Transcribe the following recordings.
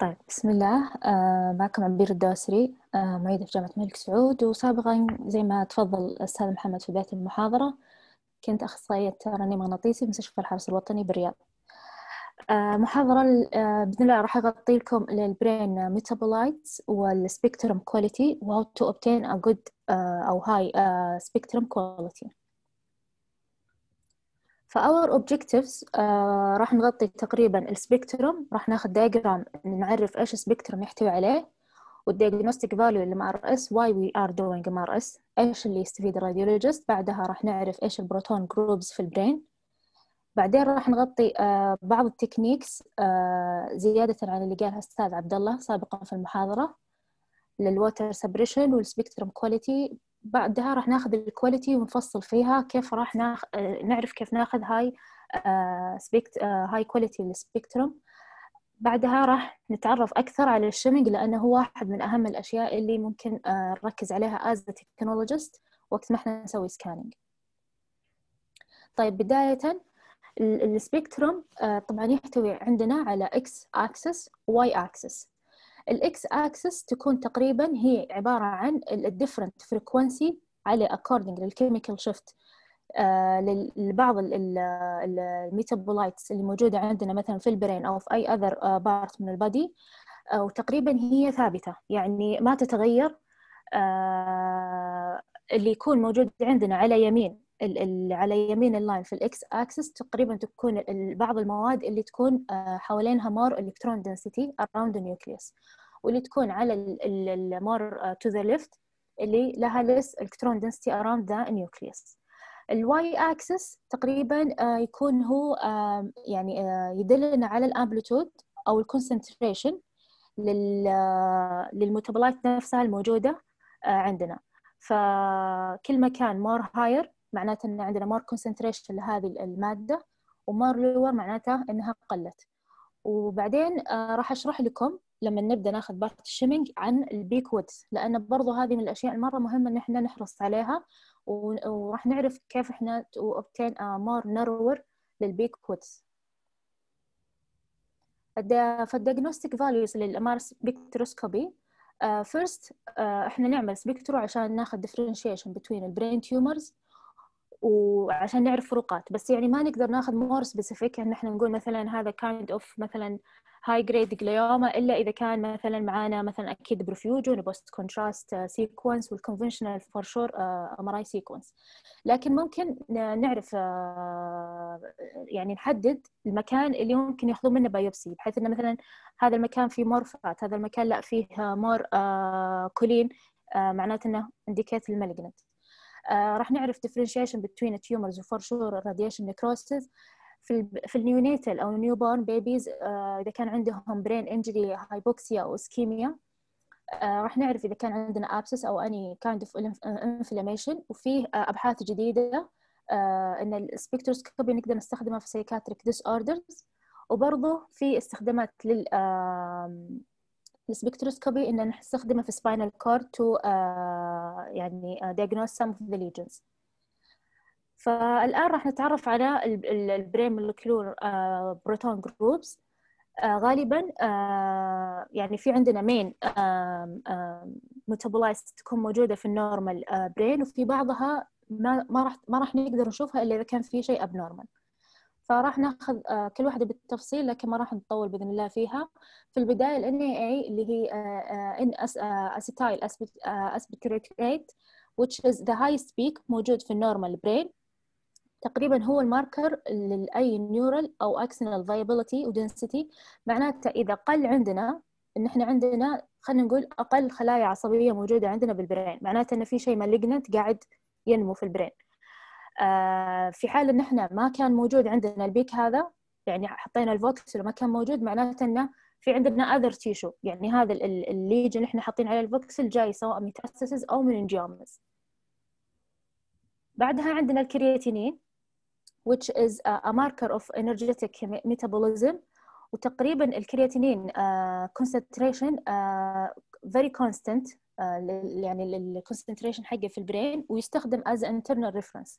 طيب بسم الله آه معكم عبير الدوسري آه معيدة في جامعة الملك سعود وسابقا زي ما تفضل الأستاذ محمد في بداية المحاضرة كنت أخصائية رنين مغناطيسي في مستشفى الحرس الوطني بالرياض آه محاضرة آه، بإذن الله راح أغطي لكم البرين ميتابولايتس والسبيكترم كواليتي وهو تو obtain a good آه، أو هاي سبيكترم كواليتي فاور اوبجكتيفز آه، راح نغطي تقريبا السبيكتروم راح ناخذ دايجرام نعرف ايش السبيكتروم يحتوي عليه والديagnostic فاليو للام ار اس واي وي ار دوينج ام ار اس ايش اللي يستفيد الراديولوجيست بعدها راح نعرف ايش البروتون جروبز في البرين بعدين راح نغطي آه، بعض التكنيكس آه، زيادة عن اللي قالها أستاذ عبد الله سابقا في المحاضرة للووتر سبريشن والسبيكتروم كواليتي بعدها راح ناخذ الكواليتي ونفصل فيها كيف راح ناخ... آه، نعرف كيف ناخذ هاي سبيكت هاي كواليتي للسبيكتروم بعدها راح نتعرف أكثر على الشيمينج لأنه هو واحد من أهم الأشياء اللي ممكن آه، نركز عليها as a technologist وقت ما احنا نسوي سكانينج طيب بداية السبيكتروم آه، طبعا يحتوي عندنا على X axis و Y axis الاكس اكسس تكون تقريبا هي عباره عن الديفرنت فريكونسي على اكوردنج للكيميكال شيفت لبعض الميتابولايتس اللي موجوده عندنا مثلا في البرين او في اي اذر آه، بارت من البادي آه، وتقريبا هي ثابته يعني ما تتغير آه، اللي يكون موجود عندنا على يمين على يمين اللاين في الاكس اكسس تقريبا تكون بعض المواد اللي تكون حوالينها مور الكترون دنسيتي اراوند النيوكليوس واللي تكون على المور تو ذا ليفت اللي لها less electron density around the nucleus الواي اكسس تقريبا آه، يكون هو يعني آه، يدلنا على الامبلتود او الكونسنتريشن للميتابولايت آه، نفسها الموجوده عندنا فكل ما كان مور هاير معناته ان عندنا مور كونسنتريشن لهذه الماده ومور لور معناته انها قلت وبعدين راح اشرح لكم لما نبدا ناخذ بارت شيمينج عن البيك وودز لان برضه هذه من الاشياء المره مهمه ان احنا نحرص عليها وراح نعرف كيف احنا تو اوبتين مور more narrower للبيك وودز فالدياجنوستيك values للامار سبيكتروسكوبي فيرست احنا نعمل سبكترو عشان ناخذ differentiation between البرين تيومرز وعشان نعرف فروقات بس يعني ما نقدر ناخذ مور سبيسيفيك ان احنا نقول مثلا هذا كايند kind اوف of مثلا هاي جريد جليوما الا اذا كان مثلا معانا مثلا اكيد برفيوجون بوست كونتراست سيكونس والكونفشنال فور شور ام ار اي سيكونس لكن ممكن نعرف uh, يعني نحدد المكان اللي ممكن ياخذون منه بايوبسي بحيث انه مثلا هذا المكان فيه مور فات هذا المكان لا فيه مور كولين uh, uh, معناته انه انديكيت المالجنت راح نعرف differentiation between tumors وفور شور radiation necrosis في الـ في النيونيتال او النيو بورن بيبيز اذا كان عندهم برين انجري هايبوكسيا او اسكيميا آه، راح نعرف اذا كان عندنا ابسس او اني كايند اوف انفلاميشن وفي آه، ابحاث جديده آه، ان السبكتروسكوبي نقدر نستخدمه في سيكاتريك ديس اوردرز وبرضه في استخدامات لل السبكتروسكوبي ان نستخدمه في سباينال كورد تو يعني دياجنوز سم اوف ذا ليجنز فالآن راح نتعرف على البريمولكلور مولكيولر بروتون جروبس غالبا يعني في عندنا مين ميتابولايز تكون موجوده في النورمال برين وفي بعضها ما ما راح ما راح نقدر نشوفها الا اذا كان في شيء ابنورمال فراح ناخذ كل واحده بالتفصيل لكن ما راح نطول باذن الله فيها في البدايه ال اي اللي هي ان اسيتايل اسبيكريت which is the highest peak موجود في النورمال برين تقريبا هو الماركر لاي نيورال او اكسنال فايبلتي ودنسيتي معناته اذا قل عندنا ان احنا عندنا خلينا نقول اقل خلايا عصبيه موجوده عندنا بالبرين معناته ان في شيء مالجنت قاعد ينمو في البرين آه في حال ان احنا ما كان موجود عندنا البيك هذا يعني حطينا الفوكس وما كان موجود معناته انه في عندنا اذر تيشو يعني هذا الليج اللي احنا حاطين عليه الفوكس جاي سواء ميتاستاسيس او انجيومز بعدها عندنا الكرياتينين which is a marker of energetic metabolism وتقريبا الكرياتينين آه، concentration آه، very constant آه، يعني الكونسنتريشن حقه في البرين ويستخدم as internal reference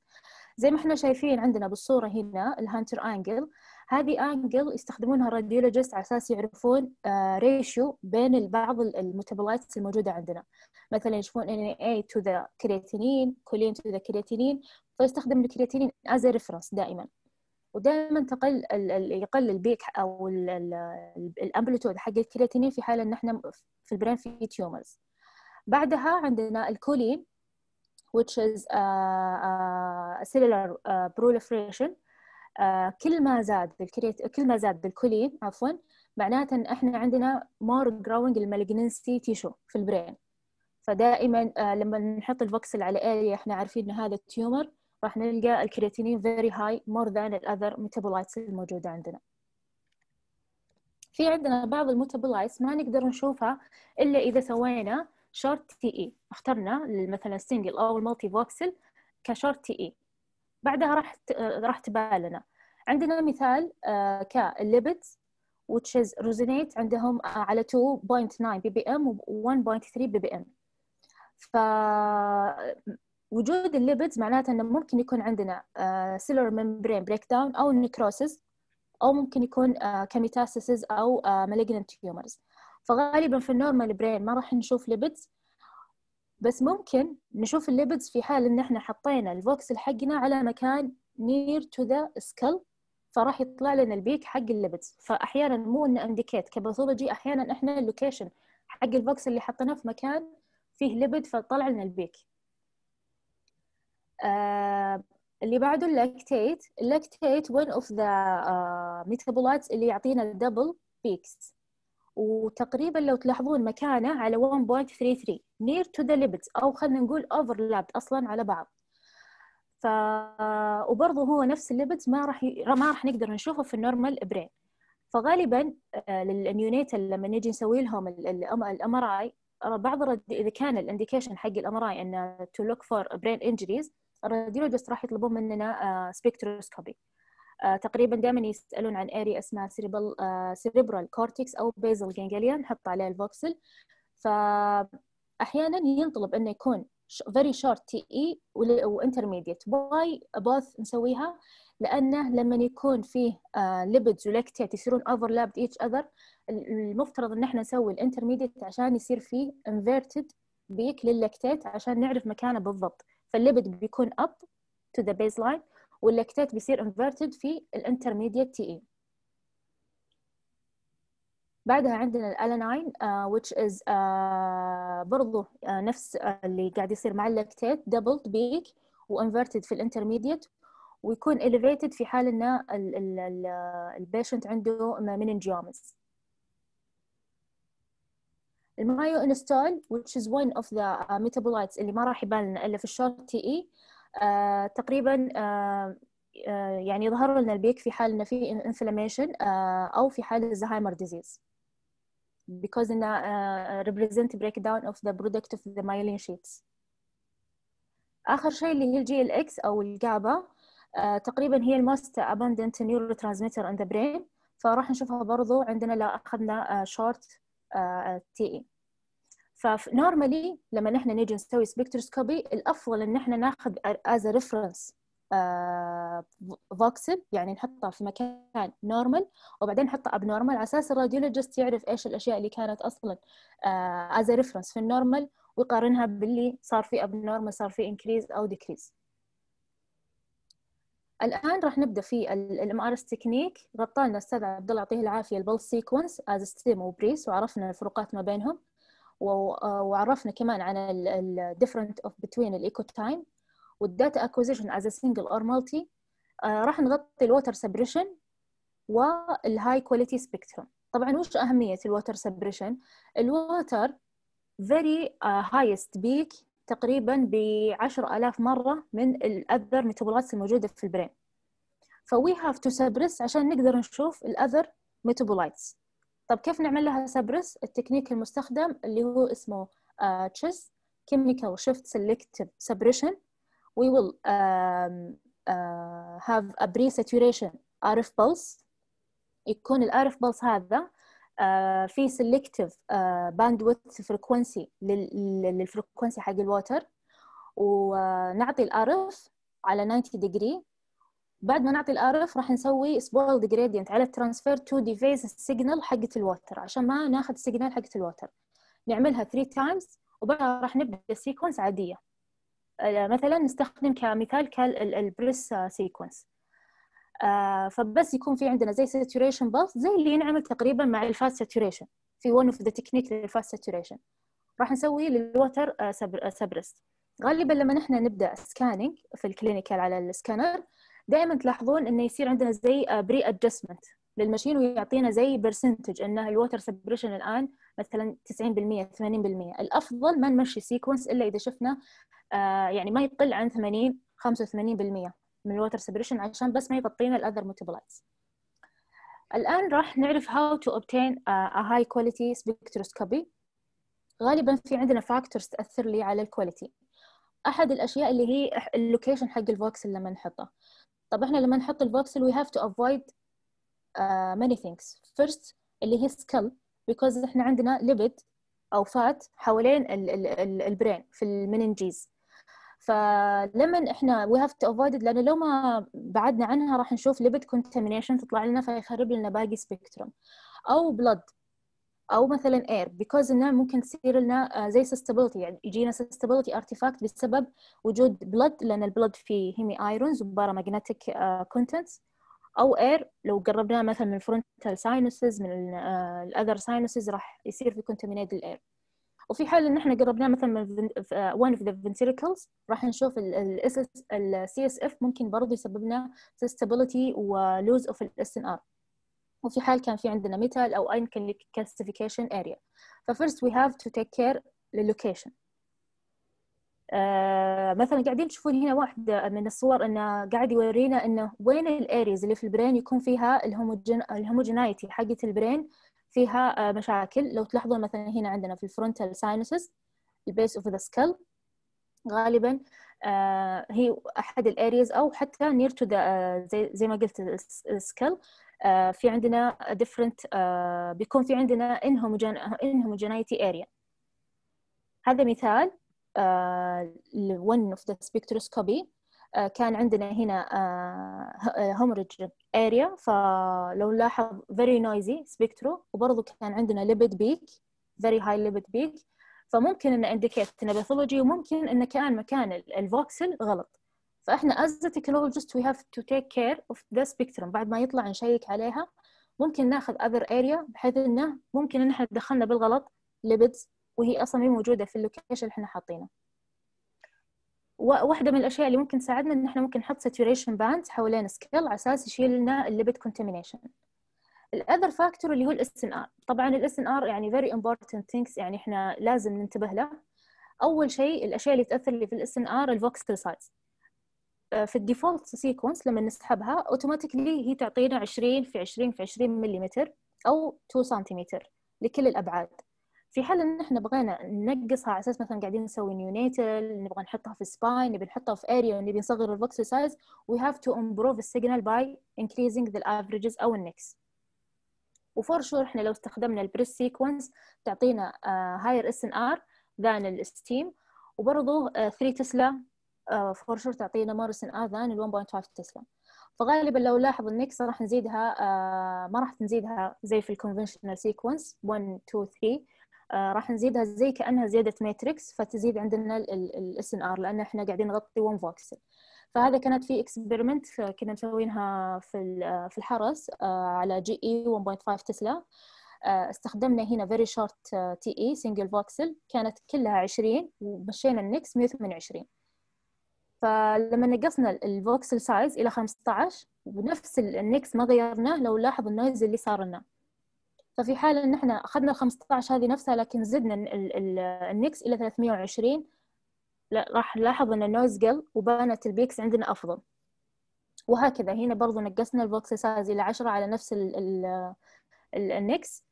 زي ما احنا شايفين عندنا بالصوره هنا الهانتر انجل هذه انجل يستخدمونها الراديولوجيست على اساس يعرفون ريشيو بين بعض الميتابولايتس الموجوده عندنا مثلا يشوفون ان اي تو ذا كرياتينين كولين تو ذا كرياتينين فيستخدم الكرياتينين از ريفرنس دائما ودائما تقل يقل البيك او الامبلتود حق الكرياتينين في حال ان احنا في البرين في تيومرز بعدها عندنا الكولين which is a, آه، a آه، cellular آه، proliferation كل ما زاد بالكريت كل ما زاد بالكولين عفوا معناته ان احنا عندنا مور جروينج المالجنسي تيشو في البرين فدائما لما نحط الفوكسل على الي احنا عارفين ان هذا التيومر راح نلقى الكرياتينين very high more than الأذر metabolites الموجودة عندنا في عندنا بعض الميتابولايتس ما نقدر نشوفها إلا إذا سوينا شورت تي إي اخترنا مثلا سنجل أو المالتي فوكسل كشورت تي إي بعدها راح راح تبالنا عندنا مثال آه، كالليبت which is resonate عندهم آه، على 2.9 بي بي ام و 1.3 بي بي ام ف وجود الليبيدز معناته انه ممكن يكون عندنا سيلر ممبرين بريك داون او نيكروسيس او ممكن يكون كميتاسيسز آه، او مالجنت آه، تيومرز فغالبا في النورمال برين ما راح نشوف ليبيدز بس ممكن نشوف الليبيدز في حال ان احنا حطينا الفوكسل حقنا على مكان نير تو ذا سكل فراح يطلع لنا البيك حق الليبيدز فاحيانا مو ان انديكيت كباثولوجي احيانا احنا اللوكيشن حق الفوكسل اللي حطيناه في مكان فيه ليبيد فطلع لنا البيك آه، اللي بعده اللاكتيت اللاكتيت ون اوف ذا ميتابولايتس اللي يعطينا الدبل بيكس وتقريبا لو تلاحظون مكانه على 1.33 نير تو ذا ليبتس او خلينا نقول اوفرلاب اصلا على بعض ف آه، وبرضه هو نفس الليبتس ما راح ي... ما راح نقدر نشوفه في النورمال برين فغالبا آه، للنيونيتال لما نجي نسوي لهم الام ار اي بعض اذا كان الانديكيشن حق الام ار اي انه تو لوك فور برين انجريز الراديولوجيست راح يطلبون مننا سبكتروسكوبي آه، آه، تقريبا دائما يسالون عن اري اسمها سيريبل سيريبرال كورتكس او بيزل جانجليا نحط عليه الفوكسل فاحيانا ينطلب انه يكون فيري شورت تي اي وانترميديت واي بوث نسويها لانه لما يكون فيه ليبيدز آه، ولاكتيت يصيرون اوفرلابد ايتش اذر المفترض ان احنا نسوي الانترميديت عشان يصير فيه انفيرتد بيك للاكتيت عشان نعرف مكانه بالضبط فالليبد بيكون اب تو ذا بيز لاين واللاكتات بيصير inverted في الانترميديت تي اي e. بعدها عندنا الالاناين آه، which is uh, آه، برضه آه، uh, نفس اللي قاعد يصير مع اللاكتات doubled بيك وانفيرتد في الانترميديت ويكون elevated في حال ان البيشنت عنده meningiomas المايو انستول which is one of the uh, metabolites اللي ما راح يبان لنا الا في الشورت تي اي تقريبا uh, يعني يظهر لنا البيك في حال انه في انفلاميشن آه، او في حال الزهايمر ديزيز because انه ريبريزنت بريك داون breakdown of the product of the myelin sheets. آخر شيء اللي هي الجي ال اكس أو الجابا تقريبا هي الموست abundant neurotransmitter in the brain فراح نشوفها برضو عندنا لو أخذنا شورت تي اي. فنورمالي لما نحن نيجي نسوي سبكتروسكوبي الافضل ان احنا ناخذ از ريفرنس فوكسل يعني نحطها في مكان نورمال وبعدين نحطها اب نورمال على اساس الراديولوجيست يعرف ايش الاشياء اللي كانت اصلا از آه، ريفرنس في النورمال ويقارنها باللي صار في اب نورمال صار في انكريز او ديكريز الان راح نبدا في الام ار اس تكنيك غطى لنا الاستاذ عبد الله يعطيه العافيه البلس سيكونس از ستيم وبريس وعرفنا الفروقات ما بينهم آه، وعرفنا كمان عن ال different of between الايكو تايم والداتا اكوزيشن از سنجل اور مالتي راح نغطي الوتر سبريشن والهاي كواليتي spectrum طبعا وش اهميه الوتر سبريشن water very آه، highest peak تقريبا ب 10000 مره من الاذر ميتابولايتس الموجوده في البرين فوي هاف تو سبريس عشان نقدر نشوف الاذر ميتابولايتس طب كيف نعمل لها سبرس التكنيك المستخدم اللي هو اسمه تشيز chemical shift selective suppression we will um, uh, have a pre-saturation RF pulse يكون ال RF pulse هذا uh, في selective uh, bandwidth frequency للفريكونسي حق الواتر ونعطي ال RF على 90 degree بعد ما نعطي الارف راح نسوي سبويلد جريدينت على الترانسفير تو ديفيز السيجنال حقه الوتر عشان ما ناخذ السيجنال حقه الوتر نعملها 3 تايمز وبعدها راح نبدا سيكونس عاديه آه، مثلا نستخدم كمثال البريس سيكونس آه، آه، فبس يكون في عندنا زي ساتوريشن بلس زي اللي ينعمل تقريبا مع الفاست ساتوريشن في ون اوف ذا تكنيك للفاست ساتوريشن راح نسوي للوتر سبرست غالبا لما نحن نبدا سكاننج في الكلينيكال على السكانر دائما تلاحظون انه يصير عندنا زي بري ادجستمنت للمشين ويعطينا زي برسنتج انه الوتر سبريشن الان مثلا 90% 80% الافضل ما نمشي سيكونس الا اذا شفنا آه, يعني ما يقل عن 80 85% من الوتر سبريشن عشان بس ما يغطينا الاذر موتابلايتس الان راح نعرف how to obtain آه, a high quality spectroscopy غالبا في عندنا فاكتورز تاثر لي على الكواليتي احد الاشياء اللي هي اللوكيشن حق اللي لما نحطه طب احنا لما نحط الفوكسل we have to avoid ماني آه، many things first اللي هي skull because احنا عندنا ليبيد او فات حوالين البرين في المننجيز فلما احنا we have to avoid it لانه لو ما بعدنا عنها راح نشوف ليبيد contamination تطلع لنا فيخرب لنا باقي سبيكتروم او بلد او مثلا اير بيكوز انها ممكن تصير لنا آه، زي سستابيلتي يعني يجينا سستابيلتي ارتيفاكت بسبب وجود بلد لان البلد فيه هيمي ايرونز وبارا ماجنتيك كونتنتس او اير لو قربناها مثلا من فرونتال ساينسز من الاذر آه، ساينسز راح يصير في كونتامينيت الاير وفي حال ان احنا قربناه مثلا من وان اوف ذا فنتريكلز راح نشوف الاس السي اس اف ممكن برضه يسبب لنا ستابيليتي ولوز اوف الاس ان ار وفي حال كان في عندنا ميتال أو أين كالسيفيكيشن اريا ففرست وي هاف تو تيك كير للوكيشن مثلا قاعدين تشوفون هنا واحدة من الصور انه قاعد يورينا انه وين الاريز اللي في البرين يكون فيها الهوموجينايتي حقة البرين فيها آه، مشاكل لو تلاحظون مثلا هنا عندنا في الفرونتال ساينوسس البيس اوف ذا سكال غالبا آه، هي احد الاريز او حتى نير تو ذا زي ما قلت السكال في عندنا different بيكون في عندنا inhomogeneity area هذا مثال one of the spectroscopy كان عندنا هنا homogen area فلو نلاحظ very noisy spectro وبرضه كان عندنا lipid peak very high lipid peak فممكن انه indicate انه باثولوجي وممكن انه كان مكان الفوكسل غلط فاحنا as تكنولوجيست technologist we have to take care of the spectrum بعد ما يطلع نشيك عليها ممكن ناخذ other area بحيث انه ممكن ان احنا دخلنا بالغلط lipids وهي اصلا موجوده في اللوكيشن اللي احنا حاطينه واحدة من الأشياء اللي ممكن تساعدنا إن إحنا ممكن نحط saturation bands حوالين سكيل على أساس يشيل لنا الليبت contamination. الأذر فاكتور اللي هو الاس ان ار، طبعا الاس ان ار يعني very important things يعني إحنا لازم ننتبه له. أول شيء الأشياء اللي تأثر لي في الاس ان ار الفوكسل سايز. آه، في الديفولت سيكونس لما نسحبها اوتوماتيكلي هي تعطينا 20 في 20 في 20 ملم او 2 سنتيمتر لكل الابعاد في حال ان احنا بغينا ننقصها على اساس مثلا قاعدين نسوي نيونيتال نبغى نحطها في سباين نبي نحطها في اريا نبي نصغر البوكس سايز وي هاف تو امبروف السيجنال باي انكريزنج ذا افريجز او النكس وفور شور احنا لو استخدمنا البريس سيكونس تعطينا هاير اس ان ار ذان الستيم وبرضه 3 تسلا آه، فور شور تعطينا مارسن اذان ذان 1.5 تسلا فغالبا لو لاحظ النكس راح نزيدها آه، ما راح نزيدها زي في الكونفنشنال سيكونس 1 2 3 راح نزيدها زي كانها زياده ماتريكس فتزيد عندنا الاس ان ار لان احنا قاعدين نغطي 1 فوكسل فهذا كانت في اكسبيرمنت آه، كنا مسوينها في في الحرس على جي اي 1.5 تسلا استخدمنا هنا فيري شورت تي اي سنجل فوكسل كانت كلها 20 ومشينا النكس 128 فلما نقصنا الفوكسل سايز الى 15 ونفس النكس ما غيرناه لو لاحظ النويز اللي صار لنا ففي حال ان احنا اخذنا ال 15 هذه نفسها لكن زدنا النكس الى 320 راح نلاحظ ان النويز قل وبانت البيكس عندنا افضل وهكذا هنا برضو نقصنا الفوكسل سايز الى 10 على نفس النكس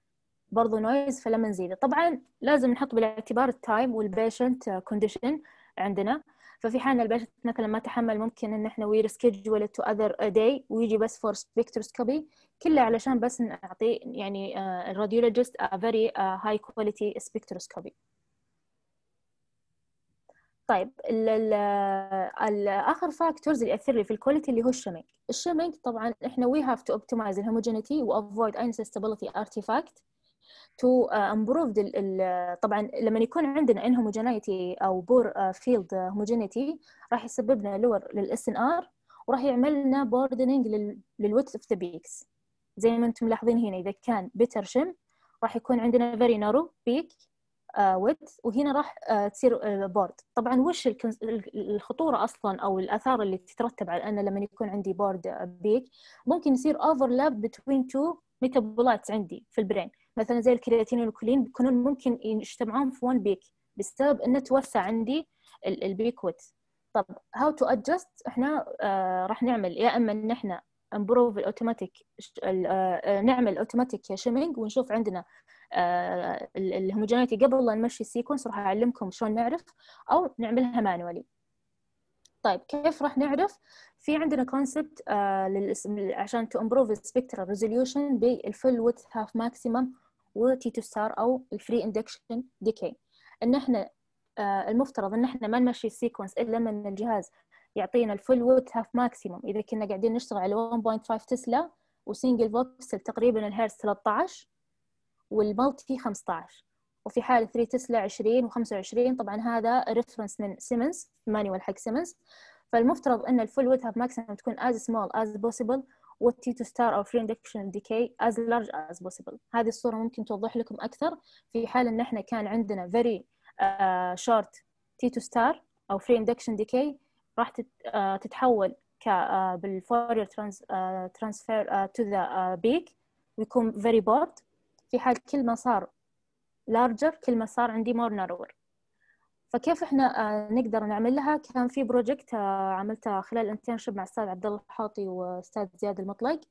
برضو نويز فلما نزيده طبعا لازم نحط بالاعتبار التايم والبيشنت كونديشن عندنا ففي حال الباتت مثلا ما تحمل ممكن ان احنا وي ريسكيدجول تو اذر داي ويجي بس فور سبكتروسكوبي كله علشان بس نعطي يعني الراديولوجيست فيري هاي كواليتي سبكتروسكوبي طيب ال ال uh, الاخر فاكتورز اللي ياثر لي في الكواليتي اللي هو الشيمينج الشيمينج طبعا احنا وي هاف تو اوبتمايز الهوموجينيتي وافويد انستابيليتي ارتيفاكت to uh, improve طبعا لما يكون عندنا هوموجينيتي او poor uh, field homogeneity راح يسبب لنا lower للاس ان ار وراح يعمل لنا بوردنينج للويت اوف ذا بيكس زي ما انتم ملاحظين هنا اذا كان بيتر شم راح يكون عندنا فيري نارو بيك ويت وهنا راح uh, تصير بورد طبعا وش الخطوره اصلا او الاثار اللي تترتب على ان لما يكون عندي بورد بيك ممكن يصير overlap between two metabolites عندي في البرين مثلا زي الكرياتين والكولين بيكونون ممكن يجتمعون في ون بيك بسبب انه توسع عندي البيك ويت طب هاو تو ادجست احنا آه راح نعمل يا اما ان احنا امبروف الاوتوماتيك آه،, آه نعمل اوتوماتيك شيمينج ونشوف عندنا آه الهوموجينيتي قبل لا نمشي السيكونس راح اعلمكم شلون نعرف او نعملها مانوالي طيب كيف راح نعرف في عندنا كونسبت آه، عشان تو امبروف السبكترال ريزوليوشن بالفل ويت هاف ماكسيمم وتي تو ستار او الفري اندكشن ديكي ان احنا آه، المفترض ان احنا ما نمشي السيكونس الا لما الجهاز يعطينا الفل ويت هاف ماكسيمم اذا كنا قاعدين نشتغل على 1.5 تسلا وسنجل فوكسل تقريبا الهيرس 13 والمالتي 15 وفي حال 3 تسلا 20 و25 طبعا هذا ريفرنس من سيمنز مانيوال حق سيمنز فالمفترض ان الفول ويدث هاف ماكسيمم تكون از سمول از بوسيبل والتي تو ستار او فري اندكشن ديكي از لارج از بوسيبل هذه الصوره ممكن توضح لكم اكثر في حال ان احنا كان عندنا فيري شورت تي تو ستار او فري اندكشن ديكي راح آه، تتحول ك بالفورير ترانسفير تو ذا بيك ويكون فيري بورد في حال كل ما صار لارجر كل ما صار عندي مور نارور فكيف احنا آه، نقدر نعملها كان في بروجكت آه، عملته خلال الانترنشيب مع استاذ عبد الله الحاطي واستاذ زياد المطلق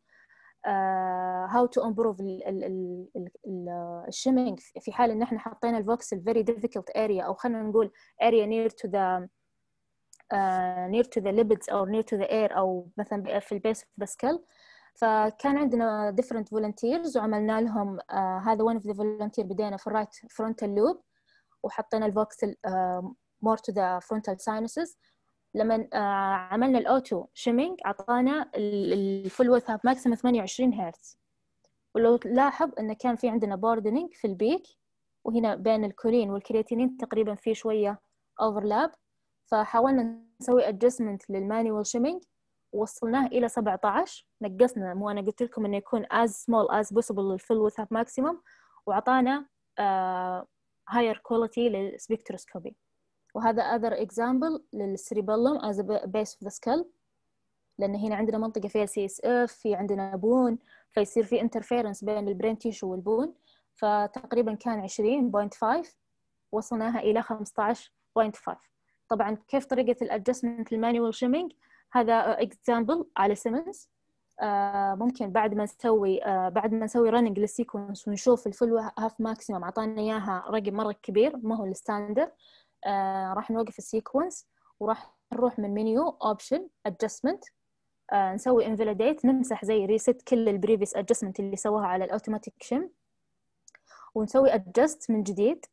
هاو تو امبروف الشيمينج في حال ان احنا حطينا الفوكس فيري ديفيكولت اريا او خلينا نقول اريا نير تو ذا near to the آه، lipids or near to the air أو مثلا في البيس اوف uh, فكان عندنا different volunteers وعملنا لهم آه، هذا one of the volunteer بدينا في الرايت frontal لوب وحطينا الفوكسل مور تو ذا frontal sinuses لما آه، عملنا الاوتو شيمينج اعطانا الفول ويث اب ماكسيم 28 هرتز ولو تلاحظ انه كان في عندنا بوردنينج في البيك وهنا بين الكولين والكرياتينين تقريبا في شويه اوفرلاب فحاولنا نسوي ادجستمنت للمانيوال شيمينج وصلناه الى 17 نقصنا مو انا قلت لكم انه يكون as small as possible للفل وث ماكسيمم واعطانا هاير كواليتي للسبكتروسكوبي وهذا اذر اكزامبل للسريبلوم از بيس اوف ذا سكال لان هنا عندنا منطقه فيها سي اس اف في عندنا بون فيصير في انترفيرنس بين البرين تيشو والبون فتقريبا كان 20.5 وصلناها الى 15.5 طبعا كيف طريقه الادجستمنت المانيوال شيمينج هذا اكزامبل على سيمنز آه، ممكن بعد ما نسوي آه، بعد ما نسوي رننج للسيكونس ونشوف الفل هاف ماكسيمم اعطانا اياها رقم مره كبير ما هو الستاندر آه، راح نوقف السيكونس وراح نروح من منيو اوبشن ادجستمنت نسوي انفاليديت نمسح زي ريست كل البريفيس ادجستمنت اللي سواها على الاوتوماتيك شيم ونسوي ادجست من جديد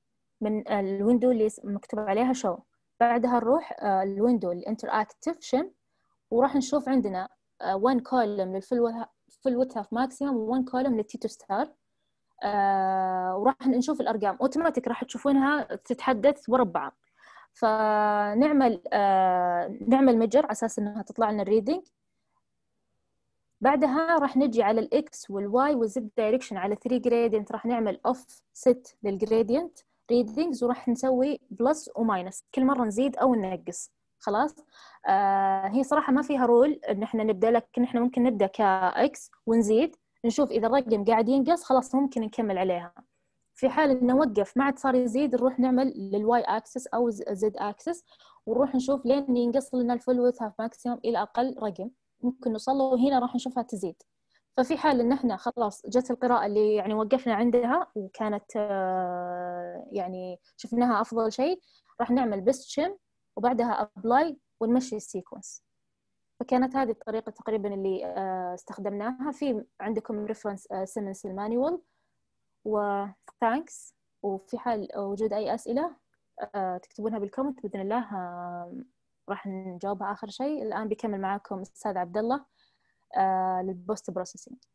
من الويندو اللي مكتوب عليها شو بعدها نروح الويندو الانتر اكتف شيم وراح نشوف عندنا 1 آه، كولم للفل ويث ماكسيمم و1 كولم للتيتو ستار وراح نشوف الارقام اوتوماتيك راح تشوفونها تتحدث ورا بعض فنعمل آه، نعمل ميجر على اساس انها تطلع لنا الريدنج بعدها راح نجي على الاكس والواي والزد دايركشن على 3 جريدينت راح نعمل اوف ست للجريدينت ريدنجز وراح نسوي بلس وماينس كل مره نزيد او ننقص خلاص آه هي صراحه ما فيها رول ان احنا نبدا لكن احنا ممكن نبدا كاكس ونزيد نشوف اذا الرقم قاعد ينقص خلاص ممكن نكمل عليها في حال انه وقف ما عاد صار يزيد نروح نعمل للواي اكسس او زد اكسس ونروح نشوف لين ينقص لنا الفول ويث هاف ماكسيمم الى اقل رقم ممكن نوصل له وهنا راح نشوفها تزيد ففي حال ان احنا خلاص جت القراءه اللي يعني وقفنا عندها وكانت آه، يعني شفناها افضل شيء راح نعمل بيست شيم وبعدها ابلاي ونمشي السيكونس فكانت هذه الطريقه تقريبا اللي آه، استخدمناها في عندكم ريفرنس سيمنس المانيوال وثانكس وفي حال وجود اي اسئله آه، تكتبونها بالكومنت باذن الله آه، راح نجاوبها اخر شيء الان بيكمل معاكم الاستاذ عبد الله للبوست بروسيسنج